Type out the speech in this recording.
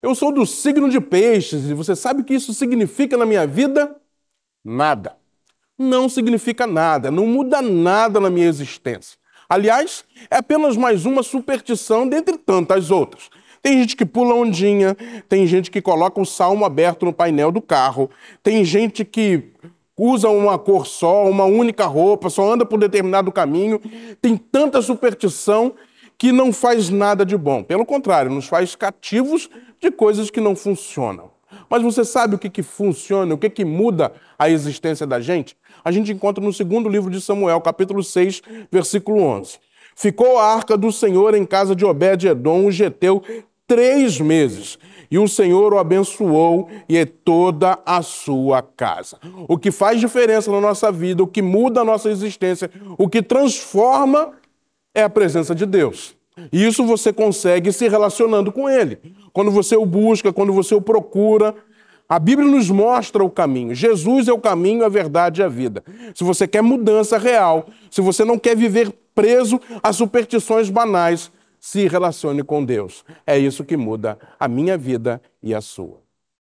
Eu sou do signo de peixes e você sabe o que isso significa na minha vida? Nada. Não significa nada, não muda nada na minha existência. Aliás, é apenas mais uma superstição dentre tantas outras. Tem gente que pula ondinha, tem gente que coloca o salmo aberto no painel do carro, tem gente que usa uma cor só, uma única roupa, só anda por determinado caminho. Tem tanta superstição que não faz nada de bom. Pelo contrário, nos faz cativos de coisas que não funcionam. Mas você sabe o que, que funciona, o que, que muda a existência da gente? A gente encontra no segundo livro de Samuel, capítulo 6, versículo 11. Ficou a arca do Senhor em casa de Obed-Edom, o geteu, três meses. E o Senhor o abençoou e é toda a sua casa. O que faz diferença na nossa vida, o que muda a nossa existência, o que transforma é a presença de Deus. E isso você consegue se relacionando com Ele. Quando você o busca, quando você o procura. A Bíblia nos mostra o caminho. Jesus é o caminho, a verdade e a vida. Se você quer mudança real, se você não quer viver preso a superstições banais, se relacione com Deus. É isso que muda a minha vida e a sua.